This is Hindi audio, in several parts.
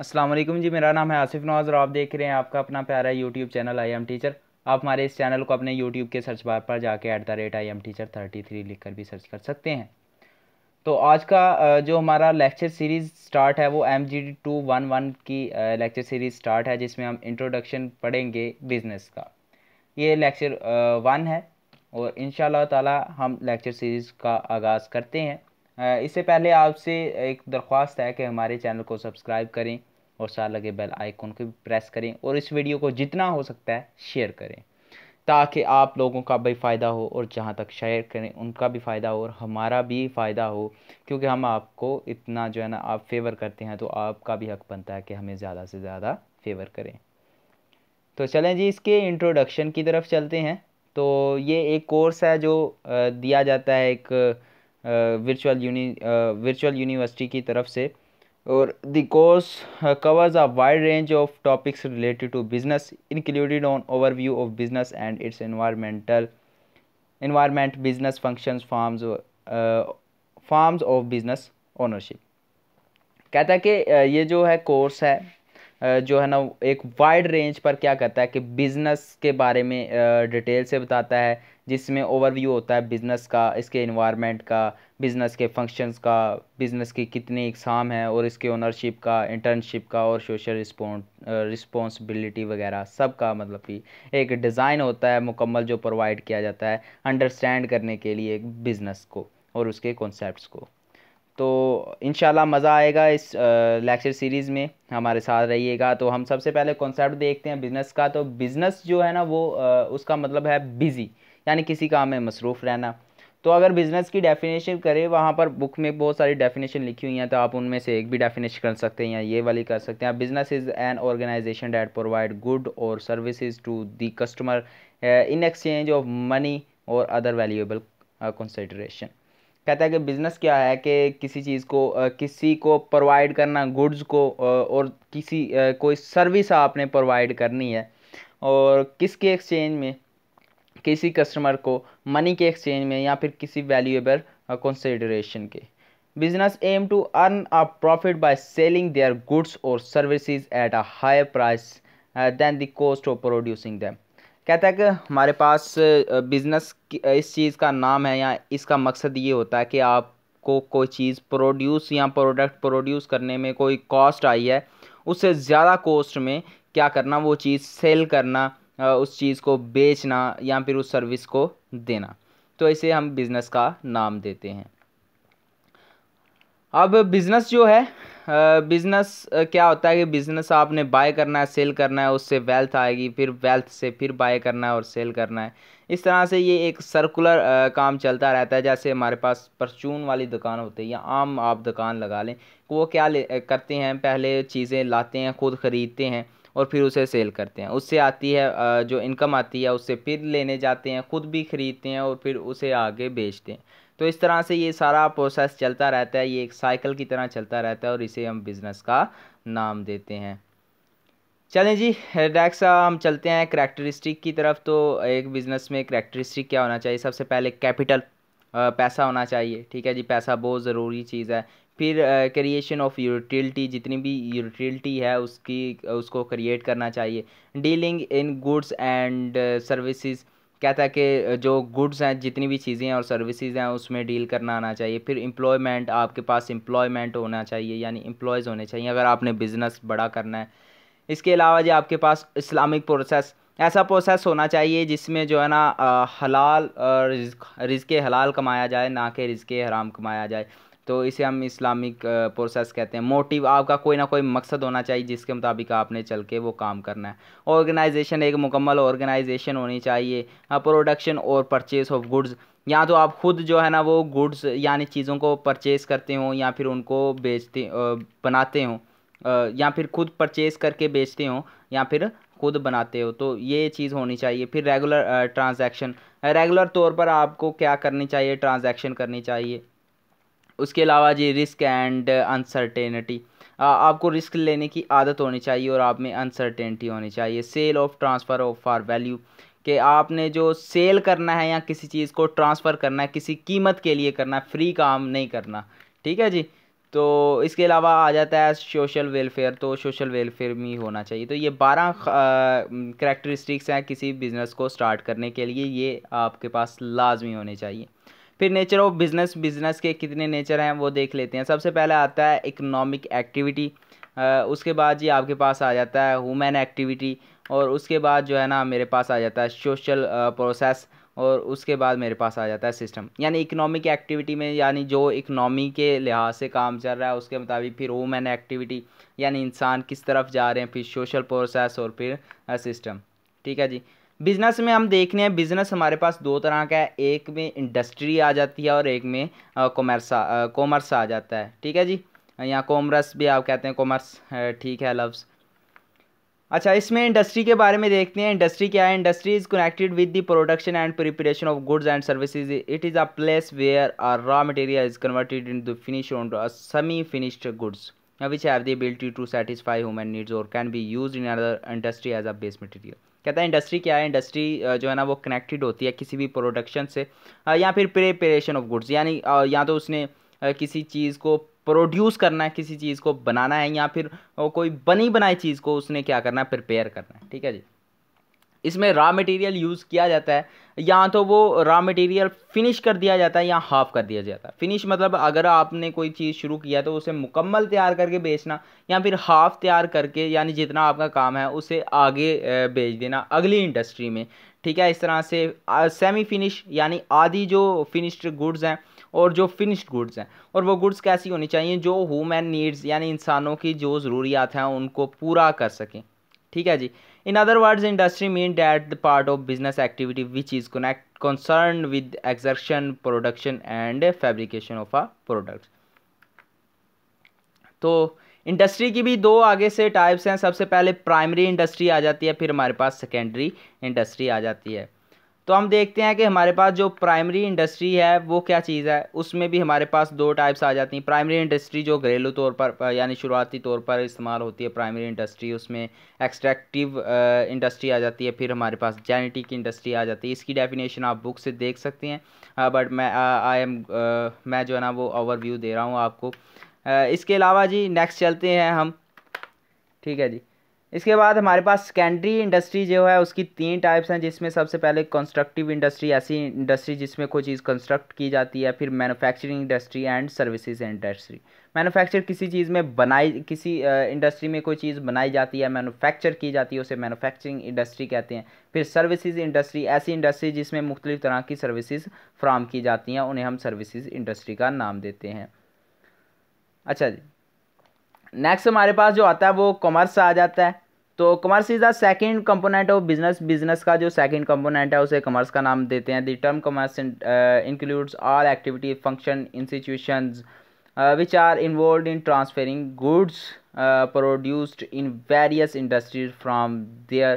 असलम जी मेरा नाम है आसिफ नवाज और आप देख रहे हैं आपका अपना प्यारा YouTube channel I am teacher आप हमारे इस चैनल को अपने यूट्यूब के सर्च बार पर जाके at the rate I am teacher thirty three लिख कर भी सर्च कर सकते हैं तो आज का जो हमारा लेक्चर सीरीज़ स्टार्ट है वो M G two one one की लेक्चर सीरीज़ स्टार्ट है जिसमें हम इंट्रोडक्शन पढ़ेंगे बिज़नेस का ये लेक्चर वन है और इन ताला हम लेक्चर सीरीज़ का आगाज़ करते हैं इससे पहले आपसे एक दरख्वास्त है कि हमारे चैनल को सब्सक्राइब करें और साथ लगे बेल आइकन को भी प्रेस करें और इस वीडियो को जितना हो सकता है शेयर करें ताकि आप लोगों का भी फ़ायदा हो और जहाँ तक शेयर करें उनका भी फ़ायदा हो और हमारा भी फ़ायदा हो क्योंकि हम आपको इतना जो है ना आप फेवर करते हैं तो आपका भी हक बनता है कि हमें ज़्यादा से ज़्यादा फेवर करें तो चलें जी इसके इंट्रोडक्शन की तरफ चलते हैं तो ये एक कोर्स है जो दिया जाता है एक वर्चुअल यूनि वर्चुअल यूनिवर्सिटी की तरफ से और the course covers a wide range of topics related to business including on overview of business and its environmental environment business function forms forms of business ownership कहता है कि uh, ये जो है कोर्स है जो है ना एक वाइड रेंज पर क्या करता है कि बिज़नेस के बारे में डिटेल से बताता है जिसमें ओवरव्यू होता है बिज़नेस का इसके इन्वायरमेंट का बिज़नेस के फंक्शंस का बिज़नेस की कितनी इकसाम है और इसके ओनरशिप का इंटर्नशिप का और सोशल रिस्पॉन्स रिस्पॉन्सिबिलिटी वगैरह सब का मतलब कि एक डिज़ाइन होता है मुकम्मल जो प्रोवाइड किया जाता है अंडरस्टैंड करने के लिए बिज़नेस को और उसके कॉन्सेप्ट को तो इन मज़ा आएगा इस लेक्चर सीरीज़ में हमारे साथ रहिएगा तो हम सबसे पहले कॉन्सेप्ट देखते हैं बिज़नेस का तो बिज़नेस जो है ना वो उसका मतलब है बिज़ी यानी किसी काम में मसरूफ़ रहना तो अगर बिज़नेस की डेफिनेशन करें वहाँ पर बुक में बहुत सारी डेफिनेशन लिखी हुई हैं तो आप उनमें से एक भी डेफिनेशन कर सकते हैं या ये वाली कर सकते हैं business is an organisation that provide good or services to the customer in exchange of money or other valuable consideration कहता है कि बिज़नेस क्या है कि किसी चीज़ को किसी को प्रोवाइड करना गुड्स को और किसी कोई सर्विस आपने प्रोवाइड करनी है और किसके एक्सचेंज में किसी कस्टमर को मनी के एक्सचेंज में या फिर किसी वैल्यूएबल कंसिडरेशन के business aim to earn a profit by selling their goods और services at a higher price than the cost of producing them कहता है कि हमारे पास बिज़नेस इस चीज़ का नाम है या इसका मकसद ये होता है कि आपको कोई चीज़ प्रोड्यूस या प्रोडक्ट प्रोड्यूस करने में कोई कॉस्ट आई है उससे ज़्यादा कॉस्ट में क्या करना वो चीज़ सेल करना उस चीज़ को बेचना या फिर उस सर्विस को देना तो इसे हम बिज़नेस का नाम देते हैं अब बिज़नेस जो है बिज़नेस क्या होता है कि बिज़नेस आपने बाय करना है सेल करना है उससे वेल्थ आएगी फिर वेल्थ से फिर बाय करना है और सेल करना है इस तरह से ये एक सर्कुलर काम चलता रहता है जैसे हमारे पास परचून वाली दुकान होती है या आम आप दुकान लगा लें वो क्या ले, करते हैं पहले चीज़ें लाते हैं खुद ख़रीदते हैं और फिर उसे सेल करते हैं उससे आती है जो इनकम आती है उससे फिर लेने जाते हैं ख़ुद भी ख़रीदते हैं और फिर उसे आगे बेचते हैं तो इस तरह से ये सारा प्रोसेस चलता रहता है ये एक साइकिल की तरह चलता रहता है और इसे हम बिज़नेस का नाम देते हैं चलें जी डैक्स हम चलते हैं करैक्टरिस्टिक की तरफ तो एक बिज़नेस में करैक्टरिस्टिक क्या होना चाहिए सबसे पहले कैपिटल पैसा होना चाहिए ठीक है जी पैसा बहुत ज़रूरी चीज़ है फिर क्रिएशन ऑफ यूटिलिटी जितनी भी यूटिलिटी है उसकी उसको क्रिएट करना चाहिए dealing in goods and services क्या था कि जो गुड्स हैं जितनी भी चीज़ें हैं और सर्विसेज हैं उसमें डील करना आना चाहिए फिर इम्प्लॉयमेंट आपके पास इम्प्लॉयमेंट होना चाहिए यानी इम्प्लॉयज़ होने चाहिए अगर आपने बिज़नेस बड़ा करना है इसके अलावा जी आपके पास इस्लामिक प्रोसेस ऐसा प्रोसेस होना चाहिए जिसमें जो है ना हलाल रिज के हलाल कमाया जाए ना कि रिज के हराम कमाया जाए तो इसे हम इस्लामिक प्रोसेस कहते हैं मोटिव आपका कोई ना कोई मकसद होना चाहिए जिसके मुताबिक आपने चल के वो काम करना है ऑर्गेनाइजेशन एक मुकम्मल ऑर्गेनाइजेशन होनी चाहिए प्रोडक्शन और परचेज ऑफ गुड्स या तो आप खुद जो है ना वो गुड्स यानी चीज़ों को परचेस करते हो या फिर उनको बेचते बनाते हो या फिर खुद परचेस करके बेचते हो या फिर खुद बनाते हो तो ये चीज़ होनी चाहिए फिर रेगुलर ट्रांजैक्शन रेगुलर तौर पर आपको क्या करनी चाहिए ट्रांजैक्शन करनी चाहिए उसके अलावा जी रिस्क एंड अनसर्टेनिटी आपको रिस्क लेने की आदत होनी चाहिए और आप में अनसर्टेनिटी होनी चाहिए sale of transfer of for value कि आपने जो सेल करना है या किसी चीज़ को ट्रांसफ़र करना है किसी कीमत के लिए करना है फ्री काम नहीं करना ठीक है जी तो इसके अलावा आ जाता है सोशल वेलफेयर तो सोशल वेलफेयर में होना चाहिए तो ये बारह करेक्टरिस्टिक्स हैं किसी बिज़नेस को स्टार्ट करने के लिए ये आपके पास लाजमी होने चाहिए फिर नेचर ऑफ बिजनेस बिजनेस के कितने नेचर हैं वो देख लेते हैं सबसे पहले आता है इकोनॉमिक एक्टिविटी उसके बाद जी आपके पास आ जाता है हुमेन एक्टिविटी और उसके बाद जो है ना मेरे पास आ जाता है सोशल प्रोसेस और उसके बाद मेरे पास आ जाता है सिस्टम यानी इकोनॉमिक एक्टिविटी में यानी जो इकनॉमी के लिहाज से काम चल रहा है उसके मुताबिक फिर वुमेन एक्टिविटी यानी इंसान किस तरफ जा रहे हैं फिर सोशल प्रोसेस और फिर सिस्टम ठीक है जी बिज़नेस में हम देखने हैं बिज़नेस हमारे पास दो तरह का है एक में इंडस्ट्री आ जाती है और एक में कॉमर्स कॉमर्स आ जाता है ठीक है जी यहाँ कॉमर्स भी आप कहते हैं कॉमर्स ठीक है लफ्ज़ अच्छा इसमें इंडस्ट्री के बारे में देखते हैं इंडस्ट्री क्या है industry is connected with the production and preparation of goods and services it is a place where are raw material is converted in the finish on semi finished goods which have the ability to satisfy human needs or can be use in other industry as a base material कहता है इंडस्ट्री क्या है इंडस्ट्री जो है ना वो कनेक्टेड होती है किसी भी प्रोडक्शन से या फिर प्रिपरेशन ऑफ गुड्स यानी या तो उसने किसी चीज़ को प्रोड्यूस करना है किसी चीज़ को बनाना है या फिर कोई बनी बनाई चीज़ को उसने क्या करना है प्रिपेयर करना है ठीक है जी इसमें रॉ मटेरियल यूज़ किया जाता है या तो वो रॉ मटेरियल फिनिश कर दिया जाता है या हाफ़ कर दिया जाता है फिनिश मतलब अगर आपने कोई चीज़ शुरू किया तो उसे मुकम्मल तैयार करके बेचना या फिर हाफ़ तैयार करके यानी जितना आपका काम है उसे आगे बेच देना अगली इंडस्ट्री में ठीक है इस तरह से सेमी फिनिश यानी आधी जो फिनिश्ड गुड्स हैं और जो फिनिश्ड गुड्स हैं और वो गुड्स कैसी होनी चाहिए जो ह्यूमन नीड्स यानी इंसानों की जो ज़रूरियात हैं उनको पूरा कर सकें ठीक है जी in other words industry mean that the part of business activity which is connect concern with extraction production and fabrication of a product तो इंडस्ट्री की भी दो आगे से टाइप्स हैं सबसे पहले प्राइमरी इंडस्ट्री आ जाती है फिर हमारे पास सेकेंडरी इंडस्ट्री आ जाती है तो हम देखते हैं कि हमारे पास जो प्राइमरी इंडस्ट्री है वो क्या चीज़ है उसमें भी हमारे पास दो टाइप्स आ जाती हैं प्राइमरी इंडस्ट्री जो घरेलू तौर पर यानी शुरुआती तौर पर इस्तेमाल होती है प्राइमरी इंडस्ट्री उसमें एक्सट्रैक्टिव इंडस्ट्री आ जाती है फिर हमारे पास जेनेटिक इंडस्ट्री आ जाती है इसकी डेफिनेशन आप बुक से देख सकते हैं बट मैं आई एम मैं जो है ना वो ओवर दे रहा हूँ आपको इसके अलावा जी नेक्स्ट चलते हैं हम ठीक है जी इसके बाद हमारे पास सेकेंडरी इंडस्ट्री जो है उसकी तीन टाइप्स हैं जिसमें सबसे पहले कंस्ट्रक्टिव इंडस्ट्री ऐसी इंडस्ट्री जिसमें कोई चीज़ कंस्ट्रक्ट की जाती है फिर manufacturing industry and services industry manufacture किसी चीज़ में बनाई किसी इंडस्ट्री में कोई चीज़ बनाई जाती है मैनुफैक्चर की जाती है उसे मैनुफैक्चरिंग इंडस्ट्री कहते हैं फिर सर्विसेज इंडस्ट्री ऐसी इंडस्ट्री जिसमें मुख्तलि तरह की सर्विसज फ्राहम की जाती हैं उन्हें हम सर्विसज इंडस्ट्री का नाम देते हैं अच्छा जी नेक्स्ट हमारे पास जो आता है वो कॉमर्स आ जाता है तो commerce is the second component of business business का जो सेकेंड कंपोनेंट है उसे कॉमर्स का नाम देते हैं the term commerce includes all activity function institution which are involve in transferring goods produced in various industries from their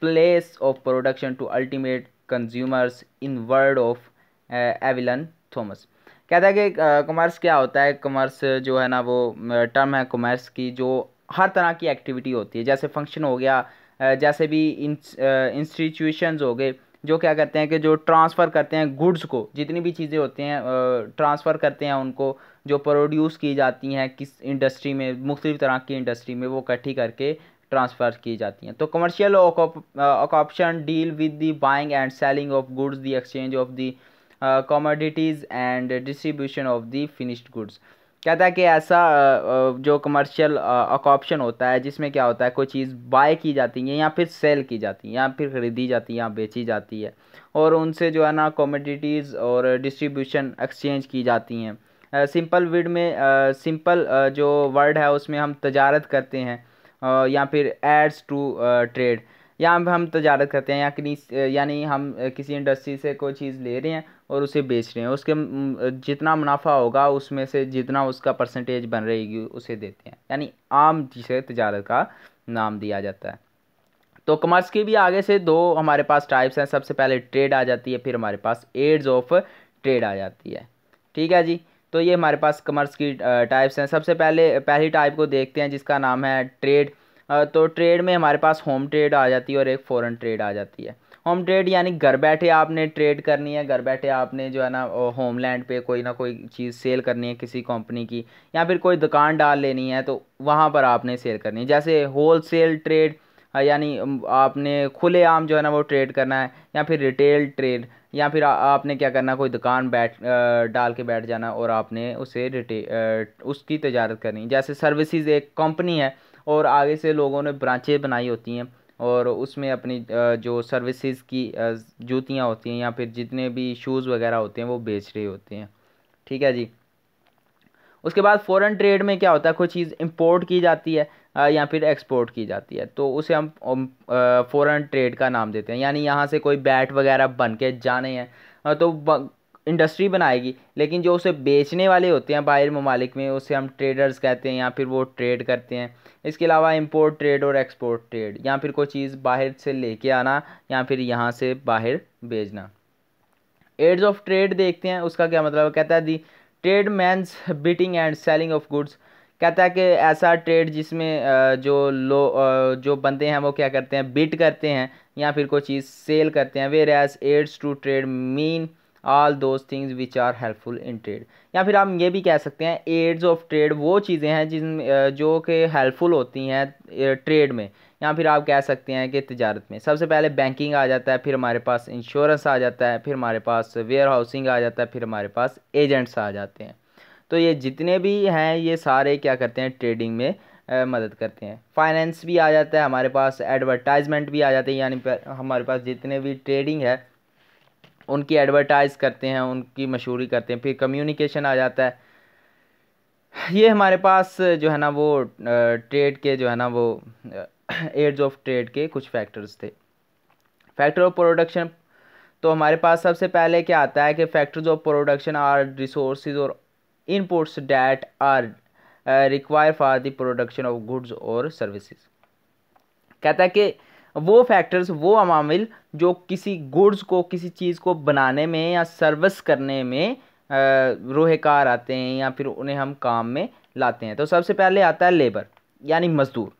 place of production to ultimate consumers in world of Evelyn Thomas कहता है कि कॉमर्स क्या होता है कॉमर्स जो है ना वो टर्म है कॉमर्स की जो हर तरह की एक्टिविटी होती है जैसे फंक्शन हो गया जैसे भी इंस्टीट्यूशंस हो गए जो क्या करते हैं कि जो ट्रांसफ़र करते हैं गुड्स को जितनी भी चीज़ें होती हैं ट्रांसफ़र करते हैं उनको जो प्रोड्यूस की जाती हैं किस इंडस्ट्री में मुख्तलिफ तरह की इंडस्ट्री में वो इकट्ठी करके ट्रांसफ़र की जाती हैं तो commercial option deal with the buying and selling of goods the exchange of the commodities and distribution of the finished goods कहता है कि ऐसा जो कमर्शियल ऑप्शन होता है जिसमें क्या होता है कोई चीज़ बाय की जाती है या फिर सेल की जाती है या फिर ख़रीदी जाती है या बेची जाती है और उनसे जो है ना कॉमोडिटीज़ और डिस्ट्रीब्यूशन एक्सचेंज की जाती हैं सिंपल वर्ड में सिंपल जो वर्ड है उसमें हम तजारत करते हैं या फिर एड्स टू ट्रेड यहाँ पर हम तजारत करते हैं या कि यानी हम किसी इंडस्ट्री से कोई चीज़ ले रहे हैं और उसे बेच रहे हैं उसके जितना मुनाफा होगा उसमें से जितना उसका परसेंटेज बन रहेगी उसे देते हैं यानी आम जिसे तजारत का नाम दिया जाता है तो कमर्स की भी आगे से दो हमारे पास टाइप्स हैं सबसे पहले ट्रेड आ जाती है फिर हमारे पास एड्स ऑफ ट्रेड आ जाती है ठीक है जी तो ये हमारे पास कमर्स की टाइप्स हैं सबसे पहले पहली टाइप को देखते हैं जिसका नाम है ट्रेड तो ट्रेड में हमारे पास होम ट्रेड आ जाती है और एक फ़ॉरन ट्रेड आ जाती है होम ट्रेड यानी घर बैठे आपने ट्रेड करनी है घर बैठे आपने जो है ना होम लैंड पर कोई ना कोई चीज़ सेल करनी है किसी कंपनी की या फिर कोई दुकान डाल लेनी है तो वहाँ पर आपने सेल करनी है जैसे होल सेल ट्रेड यानी आपने खुले आम जो है ना वो ट्रेड करना है या फिर रिटेल ट्रेड या फिर आ, आपने क्या करना कोई दुकान बैठ डाल के बैठ जाना और आपने उसे रिटे उसकी तजारत करनी जैसे सर्विसेज एक कंपनी है और आगे से लोगों ने ब्रांचें बनाई होती हैं और उसमें अपनी जो सर्विसेज की जूतियाँ होती हैं या फिर जितने भी शूज़ वगैरह होते हैं वो बेच रहे होते हैं ठीक है जी उसके बाद फ़ॉरेन ट्रेड में क्या होता है कोई चीज़ इंपोर्ट की जाती है या फिर एक्सपोर्ट की जाती है तो उसे हम फ़ॉरेन ट्रेड का नाम देते हैं यानी यहाँ से कोई बैट वगैरह बन के जाने हैं तो इंडस्ट्री बनाएगी लेकिन जो उसे बेचने वाले होते हैं बाहर ममालिक में उसे हम ट्रेडर्स कहते हैं या फिर वो ट्रेड करते हैं इसके अलावा इंपोर्ट ट्रेड और एक्सपोर्ट ट्रेड या फिर कोई चीज़ बाहर से लेके आना या फिर यहाँ से बाहर भेजना एड्स ऑफ ट्रेड देखते हैं उसका क्या मतलब कहता है the trade means buying and selling of goods कहता है कि ऐसा ट्रेड जिसमें जो लो जो बंदे हैं वो क्या करते हैं बिट करते हैं या फिर कोई चीज़ सेल करते हैं whereas aids to trade mean all those things which are helpful in trade या फिर आप ये भी कह सकते हैं एड्स ऑफ ट्रेड वो चीज़ें हैं जिन जो कि हेल्पफुल होती हैं ट्रेड में या फिर आप कह सकते हैं कि तजारत में सबसे पहले बैंकिंग आ जाता है फिर हमारे पास इंश्योरेंस आ जाता है फिर हमारे पास वेयर हाउसिंग आ जाता है फिर हमारे पास एजेंट्स आ जाते हैं तो ये जितने भी हैं ये सारे क्या करते हैं ट्रेडिंग में मदद करते हैं फाइनेंस भी आ जाता है हमारे पास एडवर्टाइजमेंट भी आ जाते हैं यानी हमारे पास जितने भी ट्रेडिंग है उनकी एडवर्टाइज़ करते हैं उनकी मशहूरी करते हैं फिर कम्युनिकेशन आ जाता है ये हमारे पास जो है ना वो ट्रेड के जो है ना वो एड्स ऑफ ट्रेड के कुछ फैक्टर्स थे फैक्टर ऑफ प्रोडक्शन तो हमारे पास सबसे पहले क्या आता है कि factors of production are resource और inputs that are require for the production of goods और सर्विसेज कहता है कि वो फैक्टर्स वो अमामिल जो किसी गुड्स को किसी चीज़ को बनाने में या सर्विस करने में रोहकार आते हैं या फिर उन्हें हम काम में लाते हैं तो सबसे पहले आता है लेबर यानी मज़दूर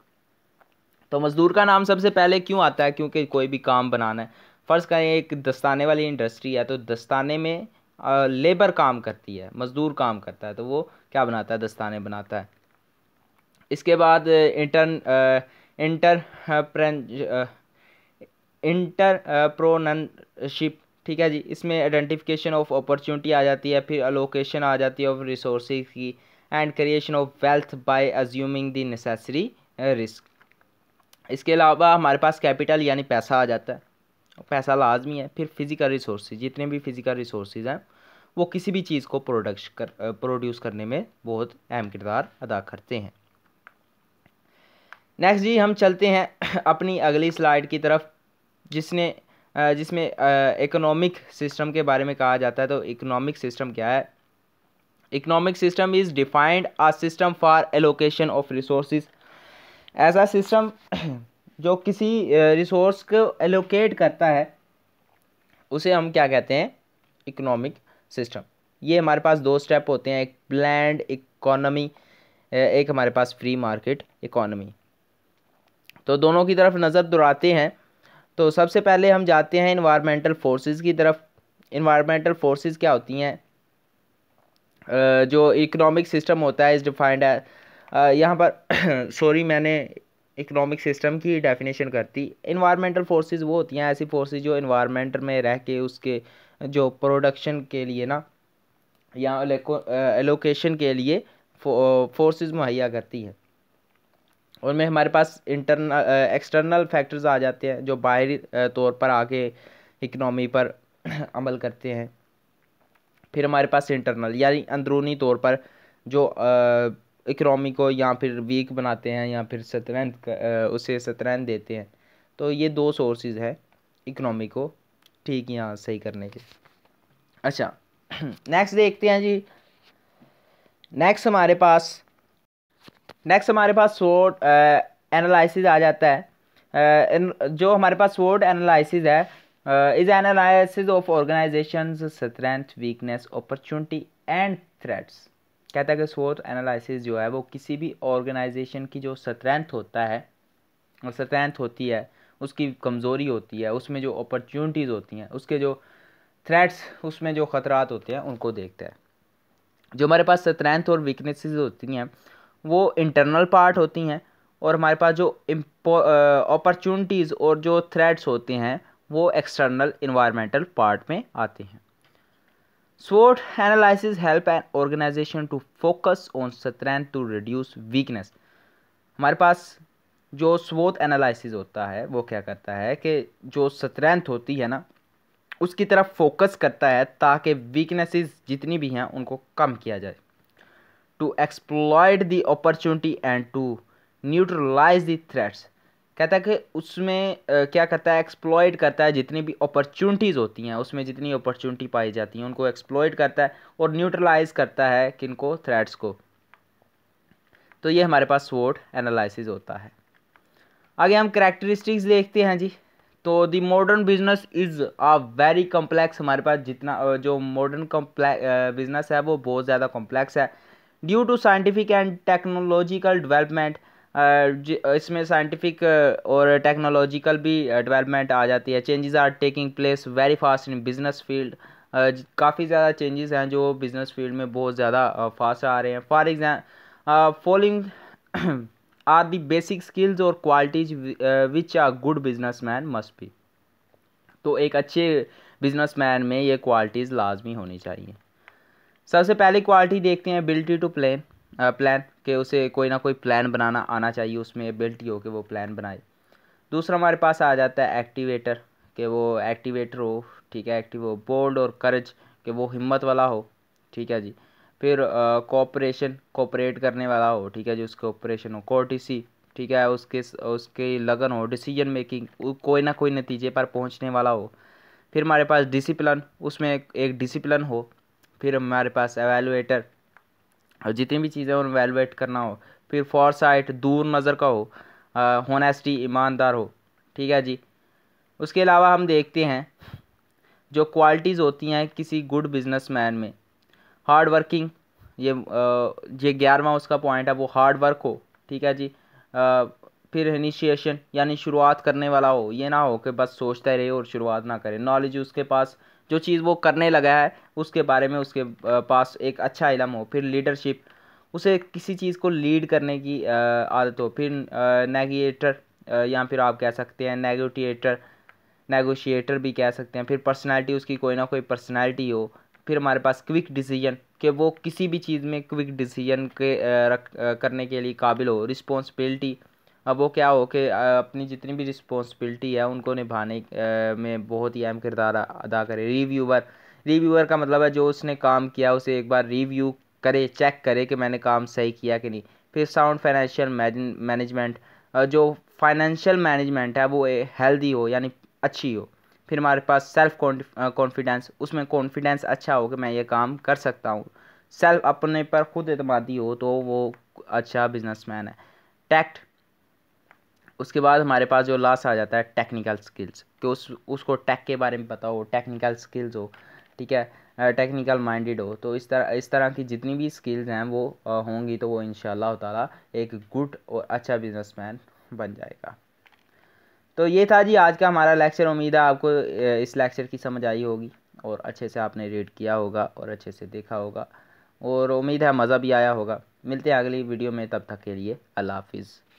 तो मज़दूर का नाम सबसे पहले क्यों आता है क्योंकि कोई भी काम बनाना है फ़र्ज़ करें एक दस्ताने वाली इंडस्ट्री है तो दस्ताने में लेबर काम करती है मज़दूर काम करता है तो वो क्या बनाता है दस्ताने बनाता है इसके बाद इंटर्न इंटर प्रोनशिप uh, ठीक है जी इसमें आइडेंटिफिकेशन ऑफ अपॉर्चुनिटी आ जाती है फिर अलोकेशन आ जाती है ऑफ रिसोर्स की and creation of wealth by assuming the necessary risk इसके अलावा हमारे पास कैपिटल यानी पैसा आ जाता है पैसा लाजमी है फिर फिज़िकल रिसोर्स जितने भी फिज़िकल रिसोर्स हैं वो किसी भी चीज़ को प्रोडक्श कर प्रोड्यूस uh, करने में बहुत अहम किरदार अदा करते हैं नेक्स्ट जी हम चलते हैं अपनी अगली स्लाइड की तरफ जिसने जिसमें इकोनॉमिक सिस्टम के बारे में कहा जाता है तो इकोनॉमिक सिस्टम क्या है economic system is defined a system for allocation of resource ऐसा सिस्टम जो किसी रिसोर्स को एलोकेट करता है उसे हम क्या कहते हैं इकोनॉमिक सिस्टम ये हमारे पास दो स्टेप होते हैं एक ब्लैंड इकोनॉमी एक हमारे पास फ्री मार्केट इकोनॉमी तो दोनों की तरफ नज़र दौड़ाते हैं तो सबसे पहले हम जाते हैं इन्वायरमेंटल फोर्सेस की तरफ इन्वायरमेंटल फोर्सेस क्या होती हैं जो इकोनॉमिक सिस्टम होता है इस डिफाइंड है यहाँ पर सॉरी मैंने इकोनॉमिक सिस्टम की डेफिनेशन करती इन्वायरमेंटल फोर्सेस वो होती हैं ऐसी फोर्सेस जो इन्वायरमेंट में रह के उसके जो प्रोडक्शन के लिए ना या एलोकेशन के लिए फोर्सेस मुहैया करती हैं उनमें हमारे पास इंटरनल एक्सटर्नल फैक्टर्स आ जाते हैं जो बाहरी तौर पर आके इकनॉमी पर अमल करते हैं फिर हमारे पास इंटरनल यानी अंदरूनी तौर पर जो इकनॉमी को या फिर वीक बनाते हैं या फिर शतरंज उसे शतरंज देते हैं तो ये दो सोर्सेज हैं इकनॉमी को ठीक यहाँ सही करने के अच्छा नेक्स्ट देखते हैं जी नेक्स्ट हमारे पास नेक्स्ट हमारे पास स्वोट एनालिसिस आ जाता है जो हमारे पास स्वोट एनालिसिस है is analysis of organisation strength weakness opportunity and threats कहता है कि स्वोट एनालिसिस जो है वो किसी भी ऑर्गेनाइजेशन की जो स्ट्रेंथ होता है और स्ट्रेंथ होती है उसकी कमज़ोरी होती है उसमें जो अपॉर्चुनिटीज़ होती हैं उसके जो थ्रेट्स उसमें जो ख़तरात होते हैं उनको देखता है जो हमारे पास स्ट्रेंथ और वीकनेसेस होती हैं वो इंटरनल पार्ट होती हैं और हमारे पास जो अपॉर्चुनिटीज़ और जो थ्रेड्स होते हैं वो एक्सटर्नल इन्वायरमेंटल पार्ट में आते हैं स्वोट analysis help an organisation to focus on strength to reduce weakness हमारे पास जो SWOT एनालिसिस होता है वो क्या करता है कि जो स्ट्रेंथ होती है ना उसकी तरफ फोकस करता है ताकि वीकनेसेस जितनी भी हैं उनको कम किया जाए to exploit the opportunity and to neutralise the threats कहता है कि उसमें क्या करता है एक्सप्लॉयड करता है जितनी भी अपॉर्चुनिटीज़ होती हैं उसमें जितनी अपॉर्चुनिटी पाई जाती हैं उनको एक्सप्लॉयड करता है और न्यूट्रलाइज करता है किन को थ्रेड्स को तो ये हमारे पास वोट एनालिसिस होता है आगे हम करेक्टरिस्टिक्स देखते हैं जी तो the modern business is a very complex हमारे पास जितना जो मॉडर्न कॉम्प्लेक्स बिजनेस है वो बहुत ज़्यादा कॉम्प्लेक्स है due to scientific and technological development इसमें साइंटिफिक uh, और टेक्नोलॉजिकल भी डेवलपमेंट uh, आ जाती है changes are taking place very fast in business field काफ़ी ज़्यादा चेंजेस हैं जो बिज़नेस फील्ड में बहुत ज़्यादा फास्ट uh, आ रहे हैं for exam following are the basic skills और qualities which are good business man must be तो एक अच्छे बिजनेस मैन में ये क्वालिटीज़ लाजमी होनी चाहिए सबसे पहली क्वालिटी देखते हैं एबिलिटी टू प्लान प्लान कि उसे कोई ना कोई प्लान बनाना आना चाहिए उसमें एबिलिटी हो कि वो प्लान बनाए दूसरा हमारे पास आ जाता है एक्टिवेटर कि वो एक्टिवेटर हो ठीक है एक्टिव हो बोल्ड और करज कि वो हिम्मत वाला हो ठीक है जी फिर कॉपरेशन कॉपरेट करने वाला हो ठीक है जी उसके ऑपरेशन हो कोर्टिसी ठीक है उसके उसके लगन हो डिसीजन मेकिंग कोई ना कोई नतीजे पर पहुंचने वाला हो फिर हमारे पास डिसिप्लिन उसमें एक डिसिप्लिन हो फिर हमारे पास एवेलुएटर और जितनी भी चीज़ें उन्हें एवेलुएट करना हो फिर फॉर साइट दूर नज़र का हो होनेस्टी ईमानदार हो ठीक है जी उसके अलावा हम देखते हैं जो क्वालिटीज़ होती हैं किसी गुड बिजनेसमैन में हार्ड वर्किंग ये ये ग्यारहवा उसका पॉइंट है वो हार्ड वर्क हो ठीक है जी आ, फिर इनिशिएशन यानी शुरुआत करने वाला हो ये ना हो कि बस सोचता रहे और शुरुआत ना करे नॉलेज उसके पास जो चीज़ वो करने लगा है उसके बारे में उसके पास एक अच्छा इलम हो फिर लीडरशिप उसे किसी चीज़ को लीड करने की आदत हो फिर नेगेटर या फिर आप कह सकते हैं नेगोटिएटर नेगोशिएटर भी कह सकते हैं फिर पर्सनालिटी उसकी कोई ना कोई पर्सनालिटी हो फिर हमारे पास क्विक डिसीजन कि वो किसी भी चीज़ में क्विक डिसीजन के रख करने के लिए काबिल हो रिस्पॉन्सिबिलिटी अब वो क्या हो कि अपनी जितनी भी रिस्पॉन्सिबिलिटी है उनको निभाने में बहुत ही अहम किरदार अदा करे रिव्यूवर रिव्यूअर का मतलब है जो उसने काम किया उसे एक बार रिव्यू करे चेक करे कि मैंने काम सही किया कि नहीं फिर साउंड फाइनेंशियल मैनेजमेंट जो फाइनेंशियल मैनेजमेंट है वो हेल्दी हो यानी अच्छी हो फिर हमारे पास सेल्फ कॉन्फिडेंस उसमें कॉन्फिडेंस अच्छा हो कि मैं ये काम कर सकता हूँ सेल्फ अपने पर खुद अतमादी हो तो वो अच्छा बिजनेसमैन है टैक्ट उसके बाद हमारे पास जो लास्ट आ जाता है टेक्निकल स्किल्स कि उस उसको टेक के बारे में पता हो टेक्निकल स्किल्स हो ठीक है टेक्निकल माइंडेड हो तो इस तरह इस तरह की जितनी भी स्किल्स हैं वो होंगी तो वो इन ताला एक गुड और अच्छा बिजनेसमैन बन जाएगा तो ये था जी आज का हमारा लेक्चर उम्मीद है आपको इस लेक्चर की समझ आई होगी और अच्छे से आपने रीड किया होगा और अच्छे से देखा होगा और उम्मीद है मज़ा भी आया होगा मिलते हैं अगली वीडियो में तब तक के लिए अल्लाह हाफिज़